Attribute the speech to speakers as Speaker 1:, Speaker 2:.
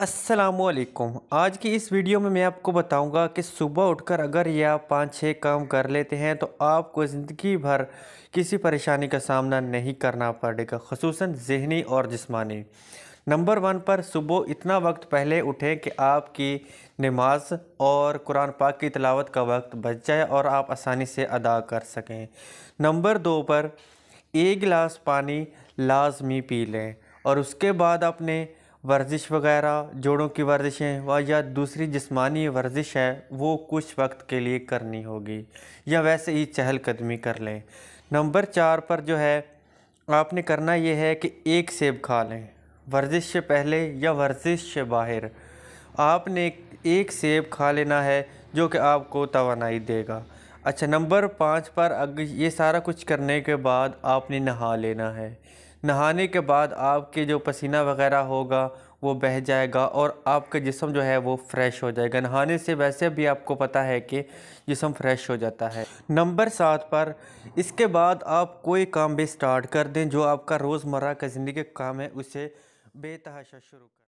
Speaker 1: असलकुम आज की इस वीडियो में मैं आपको बताऊंगा कि सुबह उठकर अगर ये आप पाँच छः काम कर लेते हैं तो आपको ज़िंदगी भर किसी परेशानी का सामना नहीं करना पड़ेगा खसूस जहनी और जिस्मानी नंबर वन पर सुबह इतना वक्त पहले उठें कि आपकी नमाज और कुरान पाक की तलावत का वक्त बच जाए और आप आसानी से अदा कर सकें नंबर दो पर एक गिलास पानी लाजमी पी लें और उसके बाद अपने वर्जिश वगैरह जोड़ों की वर्जिशें व या दूसरी जिस्मानी वर्जिश है वो कुछ वक्त के लिए करनी होगी या वैसे ही चहलकदमी कर लें नंबर चार पर जो है आपने करना ये है कि एक सेब खा लें वर्जिश से पहले या वर्जिश से बाहर आपने एक सेब खा लेना है जो कि आपको तोानाई देगा अच्छा नंबर पाँच पर अगर ये सारा कुछ करने के बाद आपने नहा लेना है नहाने के बाद आपके जो पसीना वगैरह होगा वो बह जाएगा और आपका जिसम जो है वो फ्रेश हो जाएगा नहाने से वैसे भी आपको पता है कि जिसम फ्रेश हो जाता है नंबर सात पर इसके बाद आप कोई काम भी स्टार्ट कर दें जो आपका रोज़मर्रा का ज़िंदगी का काम है उसे बेतहाशा शुरू कर